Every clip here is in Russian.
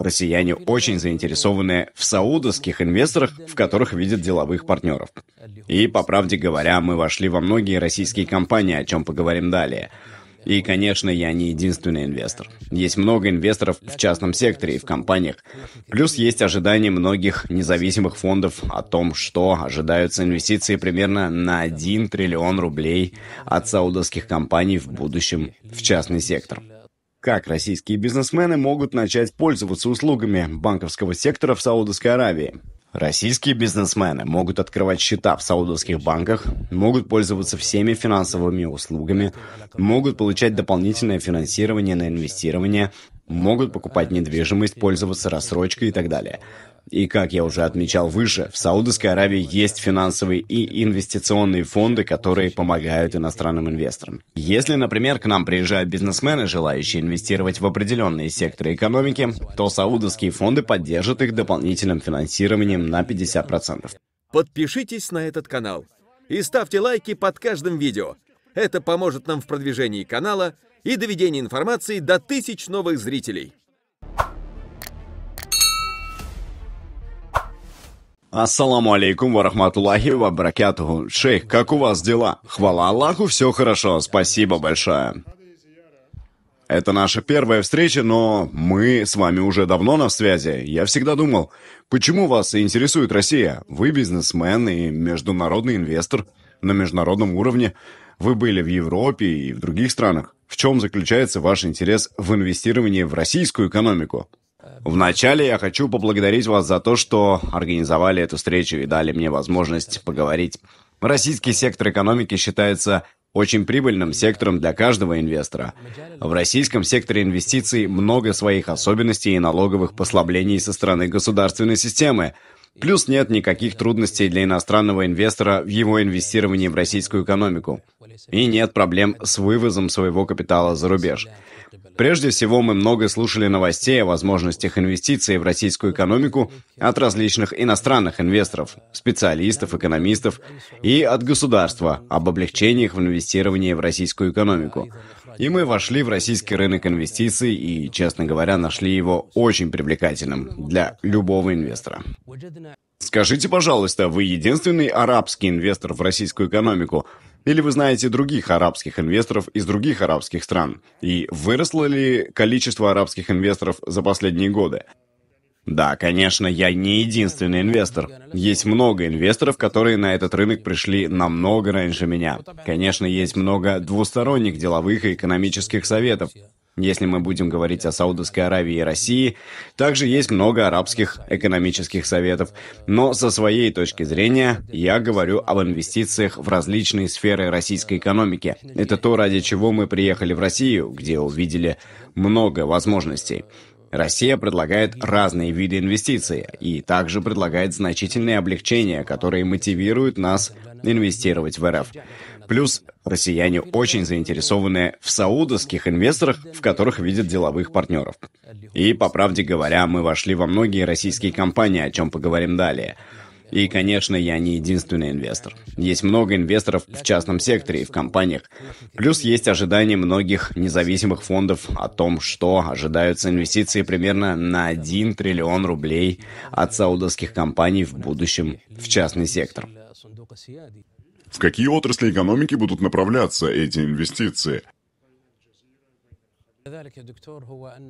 Россияне очень заинтересованы в саудовских инвесторах, в которых видят деловых партнеров. И, по правде говоря, мы вошли во многие российские компании, о чем поговорим далее. И, конечно, я не единственный инвестор. Есть много инвесторов в частном секторе и в компаниях. Плюс есть ожидания многих независимых фондов о том, что ожидаются инвестиции примерно на 1 триллион рублей от саудовских компаний в будущем в частный сектор. Как российские бизнесмены могут начать пользоваться услугами банковского сектора в Саудовской Аравии? Российские бизнесмены могут открывать счета в саудовских банках, могут пользоваться всеми финансовыми услугами, могут получать дополнительное финансирование на инвестирование, могут покупать недвижимость, пользоваться рассрочкой и так далее. И как я уже отмечал выше, в Саудовской Аравии есть финансовые и инвестиционные фонды, которые помогают иностранным инвесторам. Если, например, к нам приезжают бизнесмены, желающие инвестировать в определенные секторы экономики, то саудовские фонды поддержат их дополнительным финансированием на 50%. Подпишитесь на этот канал и ставьте лайки под каждым видео. Это поможет нам в продвижении канала и доведении информации до тысяч новых зрителей. Ассаламу алейкум варахматуллахи вабракятуху. Шейх, как у вас дела? Хвала Аллаху, все хорошо, спасибо большое. Это наша первая встреча, но мы с вами уже давно на связи. Я всегда думал, почему вас интересует Россия? Вы бизнесмен и международный инвестор на международном уровне. Вы были в Европе и в других странах. В чем заключается ваш интерес в инвестировании в российскую экономику? Вначале я хочу поблагодарить вас за то, что организовали эту встречу и дали мне возможность поговорить. Российский сектор экономики считается очень прибыльным сектором для каждого инвестора. В российском секторе инвестиций много своих особенностей и налоговых послаблений со стороны государственной системы – Плюс нет никаких трудностей для иностранного инвестора в его инвестировании в российскую экономику. И нет проблем с вывозом своего капитала за рубеж. Прежде всего, мы много слушали новостей о возможностях инвестиций в российскую экономику от различных иностранных инвесторов, специалистов, экономистов и от государства об облегчениях в инвестировании в российскую экономику. И мы вошли в российский рынок инвестиций и, честно говоря, нашли его очень привлекательным для любого инвестора. Скажите, пожалуйста, вы единственный арабский инвестор в российскую экономику? Или вы знаете других арабских инвесторов из других арабских стран? И выросло ли количество арабских инвесторов за последние годы? Да, конечно, я не единственный инвестор. Есть много инвесторов, которые на этот рынок пришли намного раньше меня. Конечно, есть много двусторонних деловых и экономических советов, если мы будем говорить о Саудовской Аравии и России. Также есть много арабских экономических советов. Но со своей точки зрения я говорю об инвестициях в различные сферы российской экономики. Это то, ради чего мы приехали в Россию, где увидели много возможностей. Россия предлагает разные виды инвестиций и также предлагает значительные облегчения, которые мотивируют нас инвестировать в РФ. Плюс россияне очень заинтересованы в саудовских инвесторах, в которых видят деловых партнеров. И, по правде говоря, мы вошли во многие российские компании, о чем поговорим далее. И, конечно, я не единственный инвестор. Есть много инвесторов в частном секторе и в компаниях. Плюс есть ожидания многих независимых фондов о том, что ожидаются инвестиции примерно на 1 триллион рублей от саудовских компаний в будущем в частный сектор. В какие отрасли экономики будут направляться эти инвестиции?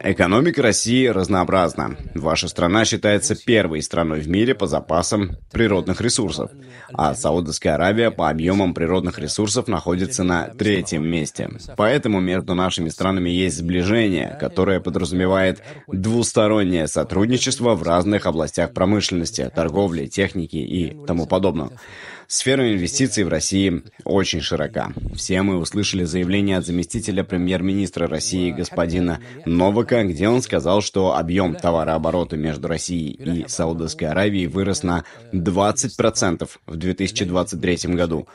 Экономика России разнообразна. Ваша страна считается первой страной в мире по запасам природных ресурсов, а Саудовская Аравия по объемам природных ресурсов находится на третьем месте. Поэтому между нашими странами есть сближение, которое подразумевает двустороннее сотрудничество в разных областях промышленности, торговли, техники и тому подобного. Сфера инвестиций в России очень широка. Все мы услышали заявление от заместителя премьер-министра России господина Новака, где он сказал, что объем товарооборота между Россией и Саудовской Аравией вырос на 20% в 2023 году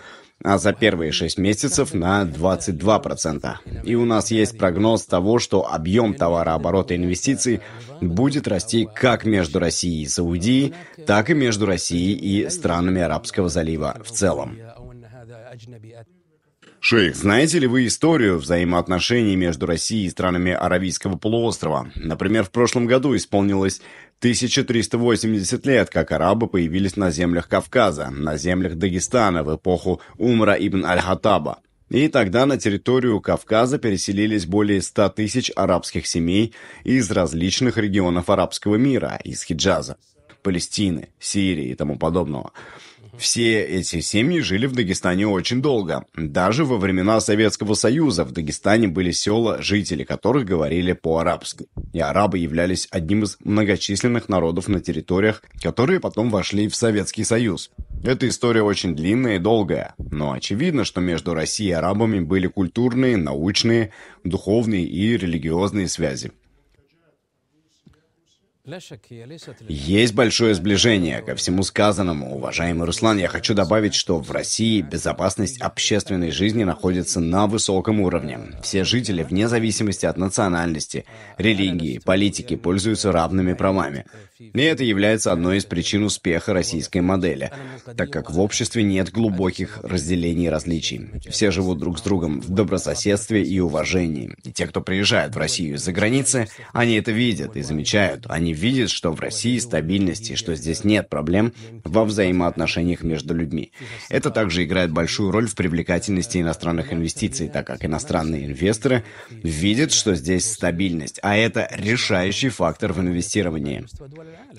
а за первые шесть месяцев на 22%. И у нас есть прогноз того, что объем товарооборота инвестиций будет расти как между Россией и Саудией, так и между Россией и странами Арабского залива в целом. Шейх, знаете ли вы историю взаимоотношений между Россией и странами Аравийского полуострова? Например, в прошлом году исполнилось 1380 лет, как арабы появились на землях Кавказа, на землях Дагестана в эпоху Умра ибн Аль-Хаттаба. И тогда на территорию Кавказа переселились более 100 тысяч арабских семей из различных регионов арабского мира, из Хиджаза, Палестины, Сирии и тому подобного. Все эти семьи жили в Дагестане очень долго. Даже во времена Советского Союза в Дагестане были села, жители которых говорили по-арабски. И арабы являлись одним из многочисленных народов на территориях, которые потом вошли в Советский Союз. Эта история очень длинная и долгая, но очевидно, что между Россией и арабами были культурные, научные, духовные и религиозные связи. Есть большое сближение ко всему сказанному. Уважаемый Руслан, я хочу добавить, что в России безопасность общественной жизни находится на высоком уровне. Все жители, вне зависимости от национальности, религии, политики, пользуются равными правами. И это является одной из причин успеха российской модели, так как в обществе нет глубоких разделений и различий. Все живут друг с другом в добрососедстве и уважении. И те, кто приезжают в Россию из-за границы, они это видят и замечают. Они видят, что в России стабильность и что здесь нет проблем во взаимоотношениях между людьми. Это также играет большую роль в привлекательности иностранных инвестиций, так как иностранные инвесторы видят, что здесь стабильность, а это решающий фактор в инвестировании.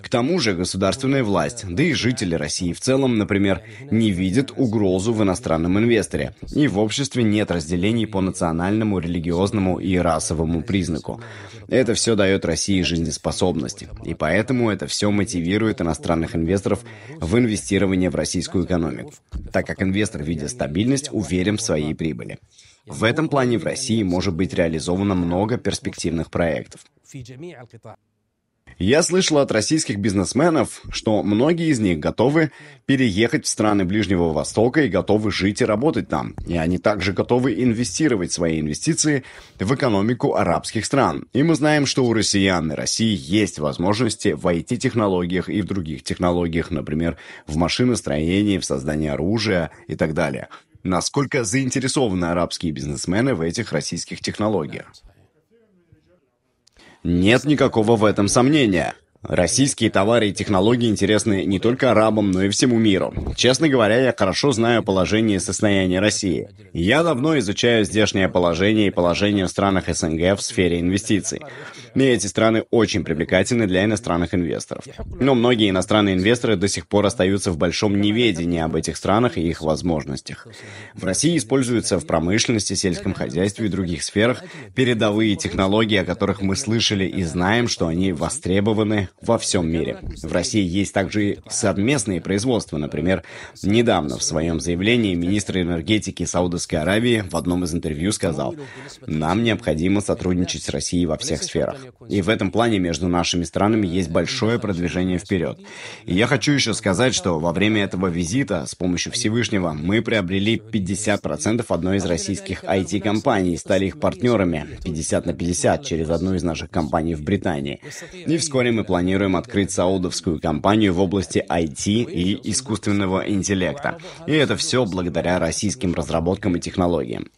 К тому же государственная власть, да и жители России в целом, например, не видят угрозу в иностранном инвесторе, и в обществе нет разделений по национальному, религиозному и расовому признаку. Это все дает России жизнеспособность, и поэтому это все мотивирует иностранных инвесторов в инвестирование в российскую экономику, так как инвестор, видя стабильность, уверен в своей прибыли. В этом плане в России может быть реализовано много перспективных проектов. Я слышал от российских бизнесменов, что многие из них готовы переехать в страны Ближнего Востока и готовы жить и работать там. И они также готовы инвестировать свои инвестиции в экономику арабских стран. И мы знаем, что у россиян и России есть возможности в IT-технологиях и в других технологиях, например, в машиностроении, в создании оружия и так далее. Насколько заинтересованы арабские бизнесмены в этих российских технологиях? Нет никакого в этом сомнения. Российские товары и технологии интересны не только арабам, но и всему миру. Честно говоря, я хорошо знаю положение и состояние России. Я давно изучаю здешнее положение и положение в странах СНГ в сфере инвестиций. И эти страны очень привлекательны для иностранных инвесторов. Но многие иностранные инвесторы до сих пор остаются в большом неведении об этих странах и их возможностях. В России используются в промышленности, сельском хозяйстве и других сферах передовые технологии, о которых мы слышали и знаем, что они востребованы во всем мире. В России есть также совместные производства. Например, недавно в своем заявлении министр энергетики Саудовской Аравии в одном из интервью сказал, «Нам необходимо сотрудничать с Россией во всех сферах». И в этом плане между нашими странами есть большое продвижение вперед. И я хочу еще сказать, что во время этого визита с помощью Всевышнего мы приобрели 50% одной из российских IT-компаний и стали их партнерами 50 на 50 через одну из наших компаний в Британии. И вскоре мы планируем планируем открыть саудовскую компанию в области IT и искусственного интеллекта. И это все благодаря российским разработкам и технологиям.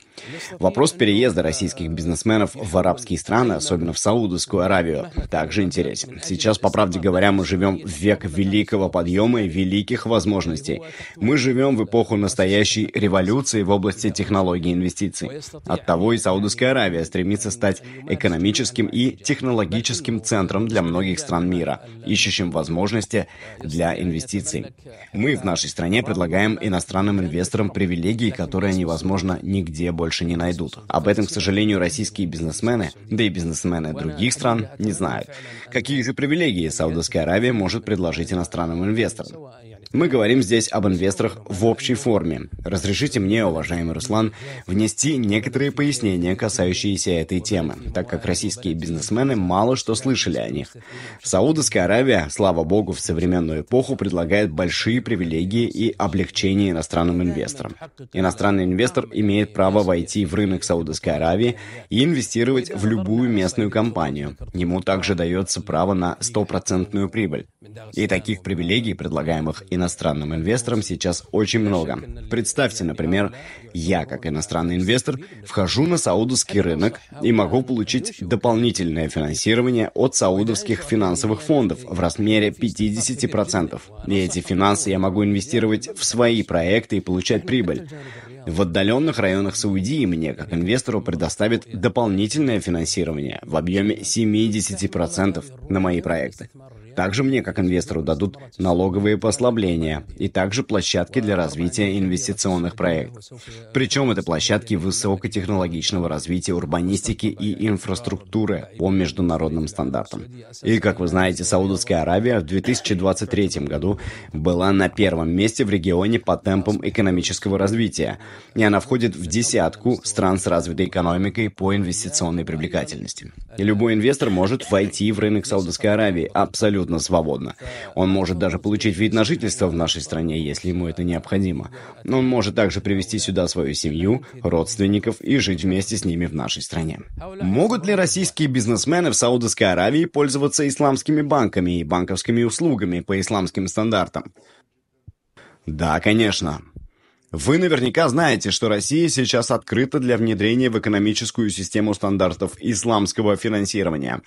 Вопрос переезда российских бизнесменов в арабские страны, особенно в Саудовскую Аравию, также интересен. Сейчас, по правде говоря, мы живем в век великого подъема и великих возможностей. Мы живем в эпоху настоящей революции в области технологий и инвестиций. Оттого и Саудовская Аравия стремится стать экономическим и технологическим центром для многих стран мира, ищущим возможности для инвестиций. Мы в нашей стране предлагаем иностранным инвесторам привилегии, которые невозможно нигде больше больше не найдут. Об этом, к сожалению, российские бизнесмены, да и бизнесмены других стран, не знают. Какие же привилегии Саудовская Аравия может предложить иностранным инвесторам? Мы говорим здесь об инвесторах в общей форме. Разрешите мне, уважаемый Руслан, внести некоторые пояснения, касающиеся этой темы, так как российские бизнесмены мало что слышали о них. Саудовская Аравия, слава богу, в современную эпоху предлагает большие привилегии и облегчение иностранным инвесторам. Иностранный инвестор имеет право войти в рынок Саудовской Аравии и инвестировать в любую местную компанию. Ему также дается право на стопроцентную прибыль. И таких привилегий, предлагаемых инвесторам, иностранным инвесторам сейчас очень много. Представьте, например, я, как иностранный инвестор, вхожу на саудовский рынок и могу получить дополнительное финансирование от саудовских финансовых фондов в размере 50%. И эти финансы я могу инвестировать в свои проекты и получать прибыль. В отдаленных районах Саудии мне, как инвестору, предоставят дополнительное финансирование в объеме 70% на мои проекты. Также мне, как инвестору, дадут налоговые послабления и также площадки для развития инвестиционных проектов. Причем это площадки высокотехнологичного развития урбанистики и инфраструктуры по международным стандартам. И, как вы знаете, Саудовская Аравия в 2023 году была на первом месте в регионе по темпам экономического развития, и она входит в десятку стран с развитой экономикой по инвестиционной привлекательности. И любой инвестор может войти в рынок Саудовской Аравии абсолютно абсолютно свободно. Он может даже получить вид на жительство в нашей стране, если ему это необходимо. Но он может также привести сюда свою семью, родственников и жить вместе с ними в нашей стране. Могут ли российские бизнесмены в Саудовской Аравии пользоваться исламскими банками и банковскими услугами по исламским стандартам? Да, конечно. Вы наверняка знаете, что Россия сейчас открыта для внедрения в экономическую систему стандартов исламского финансирования.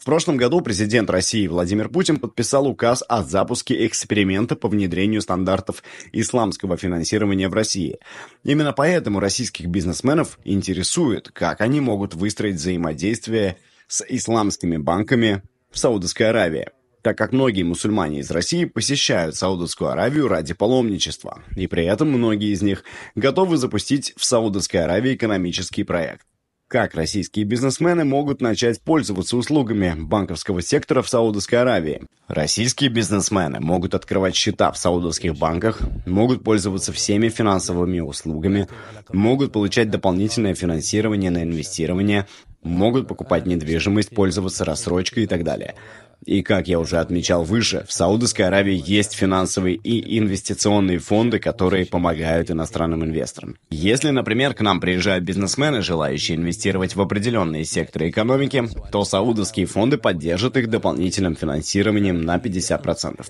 В прошлом году президент России Владимир Путин подписал указ о запуске эксперимента по внедрению стандартов исламского финансирования в России. Именно поэтому российских бизнесменов интересует, как они могут выстроить взаимодействие с исламскими банками в Саудовской Аравии так как многие мусульмане из России посещают Саудовскую Аравию ради паломничества, и при этом многие из них готовы запустить в Саудовской Аравии экономический проект. Как российские бизнесмены могут начать пользоваться услугами банковского сектора в Саудовской Аравии? Российские бизнесмены могут открывать счета в саудовских банках, могут пользоваться всеми финансовыми услугами, могут получать дополнительное финансирование на инвестирование, могут покупать недвижимость, пользоваться рассрочкой и так далее. И как я уже отмечал выше, в Саудовской Аравии есть финансовые и инвестиционные фонды, которые помогают иностранным инвесторам. Если, например, к нам приезжают бизнесмены, желающие инвестировать в определенные секторы экономики, то саудовские фонды поддержат их дополнительным финансированием на 50%.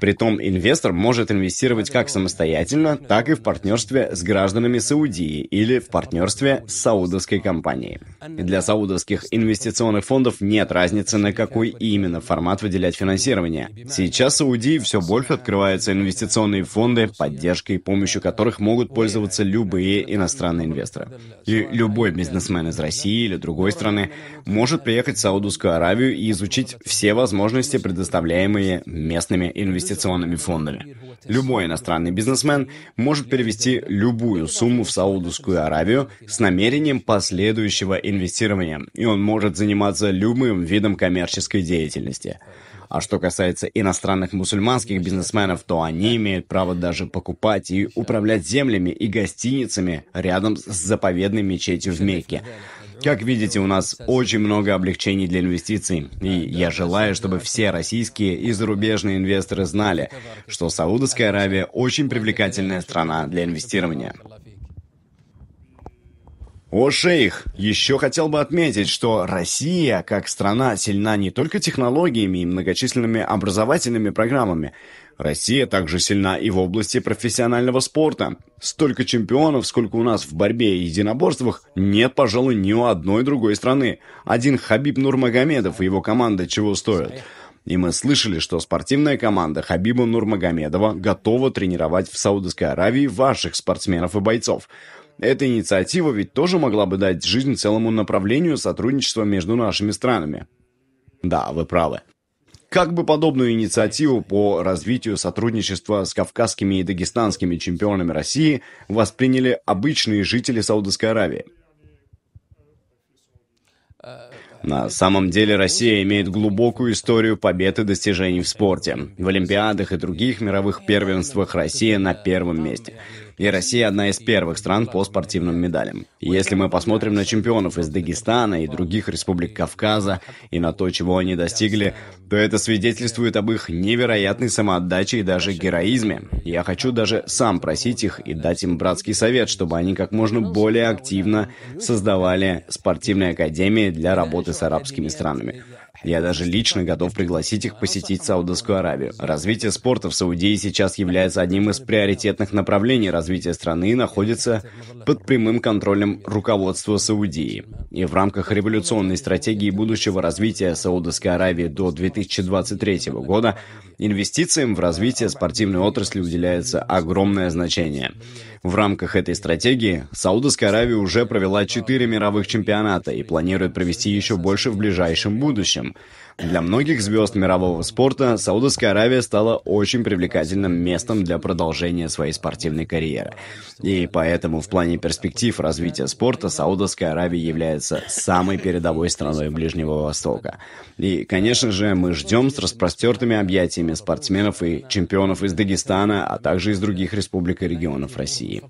Притом инвестор может инвестировать как самостоятельно, так и в партнерстве с гражданами Саудии или в партнерстве с саудовской компанией. И Для саудовских инвестиционных фондов нет разницы, на какой именно формат выделять финансирование. Сейчас в Саудии все больше открываются инвестиционные фонды, поддержкой и помощью которых могут пользоваться любые иностранные инвесторы. И любой бизнесмен из России или другой страны может приехать в Саудовскую Аравию и изучить все возможности, предоставляемые местными инвестиционными фондами. Любой иностранный бизнесмен может перевести любую сумму в Саудовскую Аравию с намерением последующего инвестирования, и он может заниматься любым видом коммерческой деятельности. А что касается иностранных мусульманских бизнесменов, то они имеют право даже покупать и управлять землями и гостиницами рядом с заповедной мечетью в Мекке. Как видите, у нас очень много облегчений для инвестиций, и я желаю, чтобы все российские и зарубежные инвесторы знали, что Саудовская Аравия очень привлекательная страна для инвестирования. О, шейх, еще хотел бы отметить, что Россия, как страна, сильна не только технологиями и многочисленными образовательными программами. Россия также сильна и в области профессионального спорта. Столько чемпионов, сколько у нас в борьбе и единоборствах, нет, пожалуй, ни у одной другой страны. Один Хабиб Нурмагомедов и его команда чего стоят. И мы слышали, что спортивная команда Хабиба Нурмагомедова готова тренировать в Саудовской Аравии ваших спортсменов и бойцов. Эта инициатива ведь тоже могла бы дать жизнь целому направлению сотрудничества между нашими странами. Да, вы правы. Как бы подобную инициативу по развитию сотрудничества с кавказскими и дагестанскими чемпионами России восприняли обычные жители Саудовской Аравии? На самом деле Россия имеет глубокую историю побед и достижений в спорте. В Олимпиадах и других мировых первенствах Россия на первом месте. И Россия одна из первых стран по спортивным медалям. И если мы посмотрим на чемпионов из Дагестана и других республик Кавказа и на то, чего они достигли, то это свидетельствует об их невероятной самоотдаче и даже героизме. Я хочу даже сам просить их и дать им братский совет, чтобы они как можно более активно создавали спортивные академии для работы с арабскими странами. Я даже лично готов пригласить их посетить Саудовскую Аравию. Развитие спорта в Саудии сейчас является одним из приоритетных направлений развития страны и находится под прямым контролем руководства Саудии. И в рамках революционной стратегии будущего развития Саудовской Аравии до 2023 года инвестициям в развитие спортивной отрасли уделяется огромное значение. В рамках этой стратегии Саудовская Аравия уже провела четыре мировых чемпионата и планирует провести еще больше в ближайшем будущем рынком. Для многих звезд мирового спорта Саудовская Аравия стала очень привлекательным местом для продолжения своей спортивной карьеры. И поэтому в плане перспектив развития спорта Саудовская Аравия является самой передовой страной Ближнего Востока. И, конечно же, мы ждем с распростертыми объятиями спортсменов и чемпионов из Дагестана, а также из других республик и регионов России.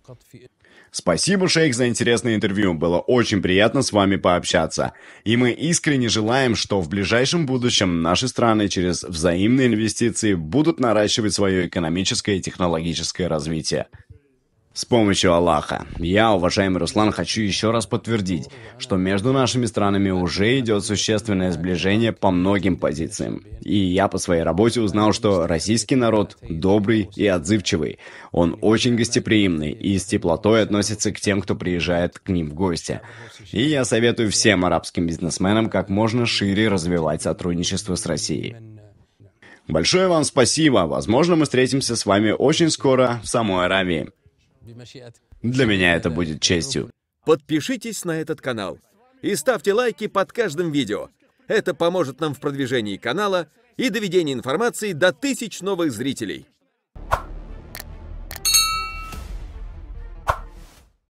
Спасибо, шейх, за интересное интервью. Было очень приятно с вами пообщаться. И мы искренне желаем, что в ближайшем будущем наши страны через взаимные инвестиции будут наращивать свое экономическое и технологическое развитие. С помощью Аллаха. Я, уважаемый Руслан, хочу еще раз подтвердить, что между нашими странами уже идет существенное сближение по многим позициям. И я по своей работе узнал, что российский народ добрый и отзывчивый. Он очень гостеприимный и с теплотой относится к тем, кто приезжает к ним в гости. И я советую всем арабским бизнесменам как можно шире развивать сотрудничество с Россией. Большое вам спасибо. Возможно, мы встретимся с вами очень скоро в самой Аравии. Для меня это будет честью. Подпишитесь на этот канал и ставьте лайки под каждым видео. Это поможет нам в продвижении канала и доведении информации до тысяч новых зрителей.